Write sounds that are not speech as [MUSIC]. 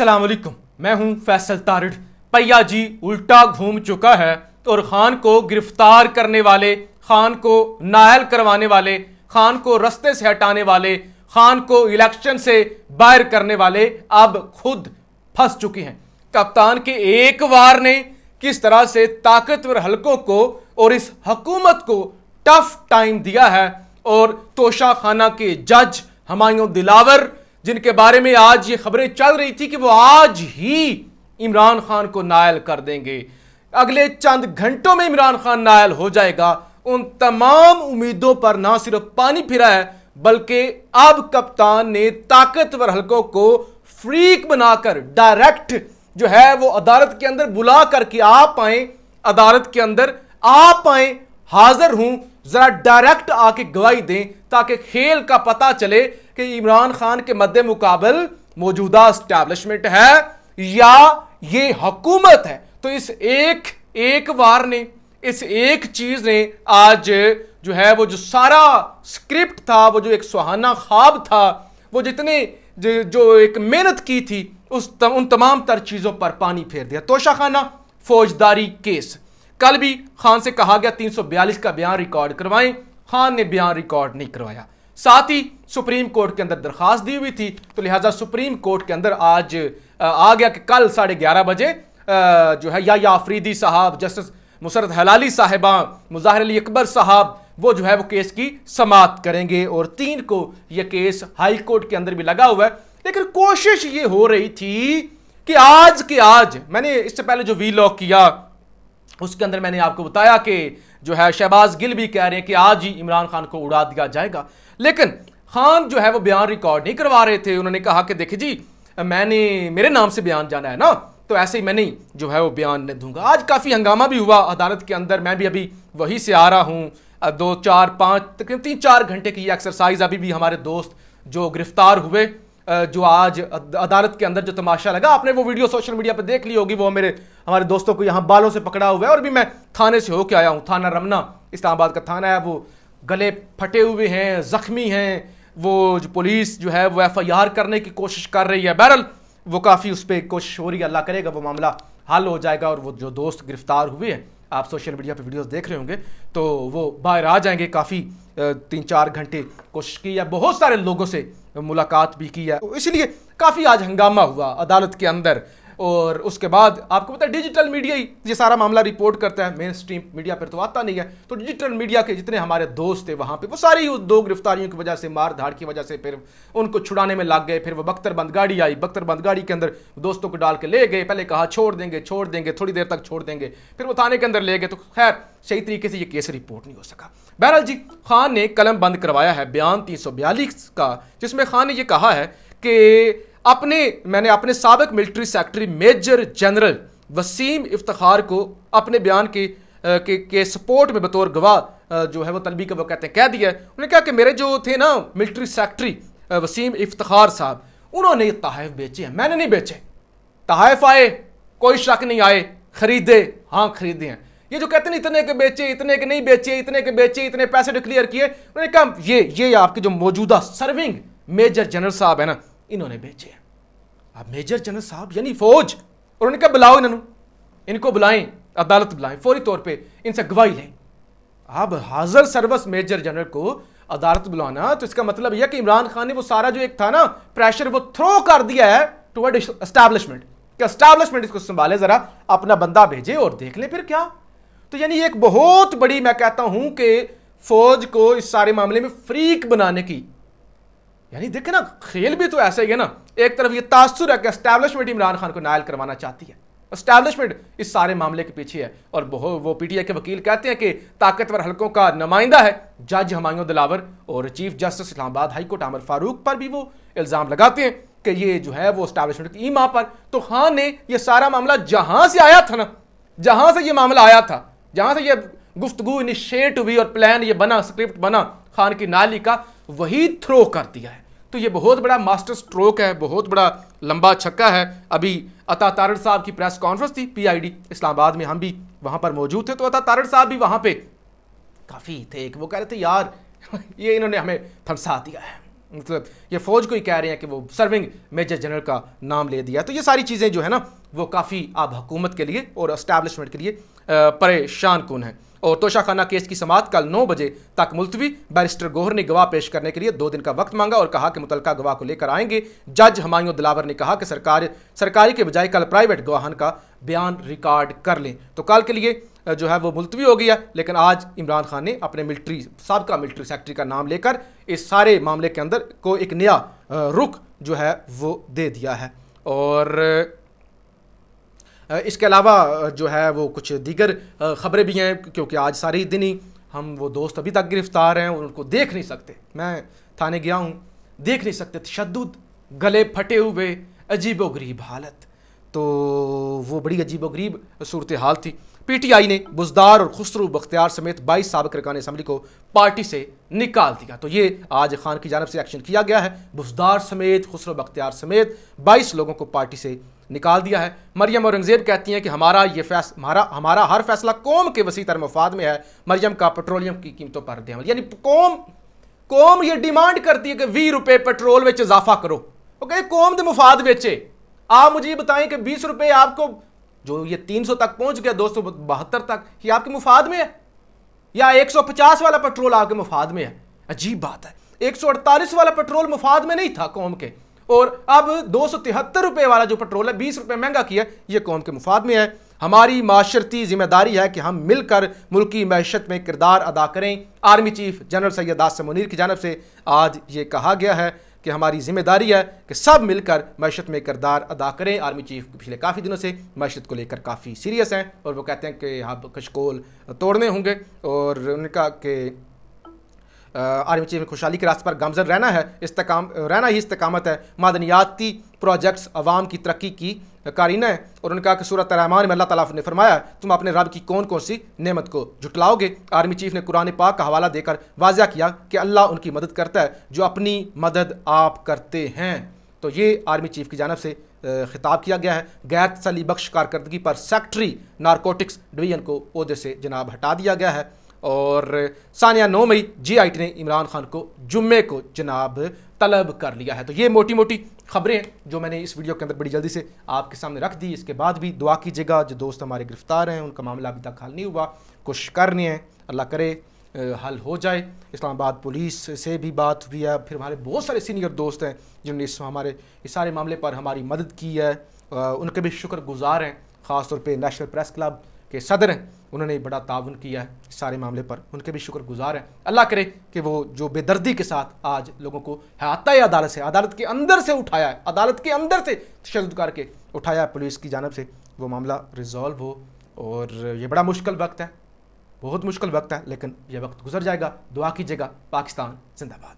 असलकुम मैं हूं फैसल तारड पैया जी उल्टा घूम चुका है और खान को गिरफ्तार करने वाले खान को नायल करवाने वाले खान को रस्ते से हटाने वाले खान को इलेक्शन से बाहर करने वाले अब खुद फंस चुके हैं कप्तान के एक वार ने किस तरह से ताकतवर हलकों को और इस हकूमत को टफ टाइम दिया है और तोशा खाना के जज हमायों दिलावर जिनके बारे में आज ये खबरें चल रही थी कि वो आज ही इमरान खान को नायल कर देंगे अगले चंद घंटों में इमरान खान नायल हो जाएगा उन तमाम उम्मीदों पर ना सिर्फ पानी फिरा है बल्कि अब कप्तान ने ताकतवर हलकों को फ्रीक बनाकर डायरेक्ट जो है वो अदालत के अंदर बुला करके आप आए अदालत के अंदर आप आए हाजिर हूं जरा डायरेक्ट आके गवाही दें ताकि खेल का पता चले कि इमरान खान के मद्दे मुकाबल मौजूदा स्टैब्लिशमेंट है या ये हकूमत है तो इस एक एक वार ने इस एक चीज ने आज जो है वो जो सारा स्क्रिप्ट था वो जो एक सुहाना ख्वाब था वो जितने जो एक मेहनत की थी उस त, उन तमाम तर चीज़ों पर पानी फेर दिया तोशाखाना फौजदारी केस कल भी खान से कहा गया 342 का बयान रिकॉर्ड करवाएं खान ने बयान रिकॉर्ड नहीं करवाया साथ ही सुप्रीम कोर्ट के अंदर दरखास्त दी हुई थी तो लिहाजा सुप्रीम कोर्ट के अंदर आज आ गया कि कल साढ़े ग्यारह बजे जो है या, या आफरीदी साहब जस्टिस मुसरत हलाली साहिबा मुजाहिर अली अकबर साहब वो जो है वो केस की समाप्त करेंगे और तीन को यह केस हाई कोर्ट के अंदर भी लगा हुआ है लेकिन कोशिश ये हो रही थी कि आज के आज मैंने इससे पहले जो वी लॉक किया उसके अंदर मैंने आपको बताया कि जो है शहबाज गिल भी कह रहे हैं कि आज ही इमरान खान को उड़ा दिया जाएगा लेकिन खान जो है वो बयान रिकॉर्ड नहीं करवा रहे थे उन्होंने कहा कि देखिए जी मैंने मेरे नाम से बयान जाना है ना तो ऐसे ही मैं नहीं जो है वो बयान नहीं दूंगा आज काफ़ी हंगामा भी हुआ अदालत के अंदर मैं भी अभी वहीं से आ रहा हूँ दो चार पाँच तक तीन चार घंटे की एक्सरसाइज अभी भी हमारे दोस्त जो गिरफ्तार हुए जो आज अदालत के अंदर जो तमाशा लगा आपने वो वीडियो सोशल मीडिया पर देख ली होगी वो मेरे हमारे दोस्तों को यहाँ बालों से पकड़ा हुआ है और भी मैं थाने से होके आया हूँ थाना रमना इस्लामाबाद का थाना है वो गले फटे हुए हैं ज़ख्मी हैं वो जो पुलिस जो है वो एफ आई आर करने की कोशिश कर रही है बहरल वो काफ़ी उस पर कोशिश हो रही है अल्लाह करेगा वो मामला हल हो जाएगा और वो जो दोस्त गिरफ्तार हुए हैं आप सोशल मीडिया पे वीडियोस देख रहे होंगे तो वो बाहर आ जाएंगे काफ़ी तीन चार घंटे कोशिश की है बहुत सारे लोगों से मुलाकात भी की है तो इसलिए काफ़ी आज हंगामा हुआ अदालत के अंदर और उसके बाद आपको पता है डिजिटल मीडिया ही ये सारा मामला रिपोर्ट करता है मेन स्ट्रीम मीडिया पर तो आता नहीं है तो डिजिटल मीडिया के जितने हमारे दोस्त थे वहाँ पर वो सारे ही दो गिरफ्तारियों की वजह से मार धाड़ की वजह से फिर उनको छुड़ाने में लग गए फिर वो बख्तर बंद गाड़ी आई बख्तर बंद गाड़ी के अंदर दोस्तों को डाल के ले गए पहले कहा छोड़ देंगे छोड़ देंगे थोड़ी देर तक छोड़ देंगे फिर वो थाने के अंदर ले गए तो खैर सही तरीके से ये केस रिपोर्ट नहीं हो सका बहरहाल जी खान ने कलम बंद करवाया है बयान तीन का जिसमें खान ने यह कहा है कि अपने मैंने अपने सबक military secretary major general Waseem Iftar को अपने बयान के के, के सपोर्ट में बतौर गवाह जो है वो तलबी का वो कहते हैं कह दिया है उन्होंने कहा कि मेरे जो थे ना मिलिट्री सेक्रेटरी वसीम इफ्तार साहब उन्होंने तहफ़ बेचे हैं मैंने नहीं बेचे तहफ़ आए कोई शक नहीं आए खरीदे हाँ खरीदे हैं ये जो कहते हैं इतने के बेचे इतने के नहीं बेचे इतने के बेचे इतने पैसे डिक्लेयर किए उन्होंने कहा ये ये आपके जो मौजूदा सर्विंग मेजर जनरल साहब है ना इन्होंने भेजे अब मेजर जनरल साहब यानी फौज और उन्होंने कहा बुलाओ इन्हों इनको बुलाएं अदालत बुलाएं फौरी तौर पे इनसे गवाही लें अब हाजर सर्वस मेजर जनरल को अदालत बुलाना तो इसका मतलब यह कि इमरान खान ने वो सारा जो एक था ना प्रेशर वो थ्रो कर दिया है टूवर्ड एस्टैब्लिशमेंट कि एस्टैब्लिशमेंट इसको संभाले जरा अपना बंदा भेजे और देख ले फिर क्या तो यानी एक बहुत बड़ी मैं कहता हूं कि फौज को इस सारे मामले में फ्रीक बनाने की यानी देखे ना खेल भी तो ऐसा ही है ना एक तरफ ये तासुर है कि इस्टेब्लिशमेंट इमरान खान को नायल करवाना चाहती है एस्टैब्लिशमेंट इस सारे मामले के पीछे है और वो वो पीटीआई के वकील कहते हैं कि ताकतवर हलकों का नुमाइंदा है जज हमायूं दिलावर और चीफ जस्टिस इस्लामाबाद हाईकोर्ट आमर फारूक पर भी वो इल्ज़ाम लगाते हैं कि ये जो है वो एस्टैब्लिशमेंट की माँ पर तो खान हाँ ने यह सारा मामला जहाँ से आया था ना जहाँ से ये मामला आया था जहाँ से ये गुफ्तगु इनिशिएट हुई और प्लान ये बना स्क्रिप्ट बना खान की नाली का वही थ्रो कर दिया है तो ये बहुत बड़ा मास्टर स्ट्रोक है बहुत बड़ा लंबा छक्का है अभी अता तारण साहब की प्रेस कॉन्फ्रेंस थी पीआईडी इस्लामाबाद में हम भी वहाँ पर मौजूद थे तो अता तारण साहब भी वहाँ पे काफ़ी थे एक वो कह रहे थे यार [LAUGHS] ये इन्होंने हमें थमसा दिया है मतलब ये फौज को ही कह रहे हैं कि वो सर्विंग मेजर जनरल का नाम ले दिया तो ये सारी चीज़ें जो है ना वो काफ़ी आप हुकूमत के लिए और इस्टेब्लिशमेंट के लिए परेशान कौन है और तोशाखाना केस की समात कल नौ बजे तक मुलतवी बैरिस्टर गोहर ने गवाह पेश करने के लिए दो दिन का वक्त मांगा और कहा कि मुतलका गवाह को लेकर आएंगे जज हमायूं दिलावर ने कहा कि सरकार सरकारी के बजाय कल प्राइवेट गवाहन का बयान रिकॉर्ड कर लें तो कल के लिए जो है वो मुलतवी हो गया लेकिन आज इमरान खान ने अपने मिलिट्री सबका मिलिट्री सेक्रेटरी का नाम लेकर इस सारे मामले के अंदर को एक नया रुख जो है वो दे दिया है और इसके अलावा जो है वो कुछ दीगर ख़बरें भी हैं क्योंकि आज सारे ही दिन ही हम वो दोस्त अभी तक गिरफ्तार हैं और उनको देख नहीं सकते मैं थाने गया हूँ देख नहीं सकते तशद गले फटे हुए अजीब गरीब हालत तो वो बड़ी अजीब गरीब सूरत हाल थी पीटीआई ने बुजदार और खुसरू बख्तियार समेत 22 सबक रकान असम्बली को पार्टी से निकाल दिया तो ये आज खान की जानब से एक्शन किया गया है बुजदार समेत खुसरू बख्तियार समेत 22 लोगों को पार्टी से निकाल दिया है मरियम औरंगज़ेब कहती हैं कि हमारा ये फैस हमारा हमारा हर फैसला कौम के वसी तर मफाद में है मरियम का पेट्रोलियम की कीमतों पर देमल यानी कौम कौम ये डिमांड करती है कि वी रुपये पेट्रोल में इजाफा करो ओके कहते कौम के मुफाद बेचे आप मुझे ये बताएं कि बीस रुपये आपको जो ये तीन सौ तक पहुँच गया दो सौ बहत्तर तक ये आपके मुफाद में है या एक सौ पचास वाला पेट्रोल आपके मुफाद में है अजीब बात है एक सौ अड़तालीस वाला पेट्रोल मुफाद में नहीं था कौम के और अब दो सौ तिहत्तर रुपये वाला जो पेट्रोल है बीस रुपये महंगा किया ये कौम के मुफाद में है हमारी माशरती जिम्मेदारी है कि हम मिलकर मुल्की मैशत में किरदार अदा करें army chief general Syed Asim Munir की जानब से आज ये कहा गया है कि हमारी जिम्मेदारी है कि सब मिलकर मैशत में किरदार अदा करें आर्मी चीफ पिछले काफ़ी दिनों से मैशत को लेकर काफ़ी सीरियस हैं और वो कहते हैं कि आप कशकोल तोड़ने होंगे और उनका कि आर्मी चीफ में खुशहाली के रास्ते पर गमजन रहना है इस्तकाम रहना ही इस्तकामत है मादनियाती प्रोजेक्ट्स आवाम की तरक्की की कारीना है और उन्होंने कहा कि सूरत रहमान में अल्लाह तला ने फरमाया तुम अपने रब की कौन कौन सी नेमत को जुटलाओगे आर्मी चीफ ने कुरान पाक का हवाला देकर वाजह किया कि अल्लाह उनकी मदद करता है जो अपनी मदद आप करते हैं तो ये आर्मी चीफ की जानब से खिताब किया गया है गैर तसली बख्श कारकर्दगी पर सेक्ट्री नारकोटिक्स डिवीजन को अहदे से जनाब हटा दिया गया है और सानिया नौ मई जी आई टी ने इमरान खान को जुम्मे को जनाब तलब कर लिया है तो ये मोटी मोटी खबरें हैं जो मैंने इस वीडियो के अंदर बड़ी जल्दी से आपके सामने रख दी इसके बाद भी दुआ कीजिएगा जो दोस्त हमारे गिरफ्तार हैं उनका मामला अभी तक हल नहीं हुआ कुछ कर रहे हैं अल्लाह करे हल हो जाए इस्लामाबाद पुलिस से भी बात हुई है फिर हमारे बहुत सारे सीनियर दोस्त हैं जिन्होंने इस हमारे इस सारे मामले पर हमारी मदद की है उनके भी शुक्रगुजार हैं ख़ासतौर पर नेशनल प्रेस क्लब के सदर हैं उन्होंने बड़ा ताउन किया है सारे मामले पर उनके भी शुक्रगुजार हैं अल्लाह करे कि वो जो बेदर्दी के साथ आज लोगों को है अदालत से अदालत के अंदर से उठाया है अदालत के अंदर से तशद करके उठाया है पुलिस की जानब से वो मामला रिजॉल्व हो और ये बड़ा मुश्किल वक्त है बहुत मुश्किल वक्त है लेकिन यह वक्त गुजर जाएगा दुआ कीजिएगा पाकिस्तान जिंदाबाद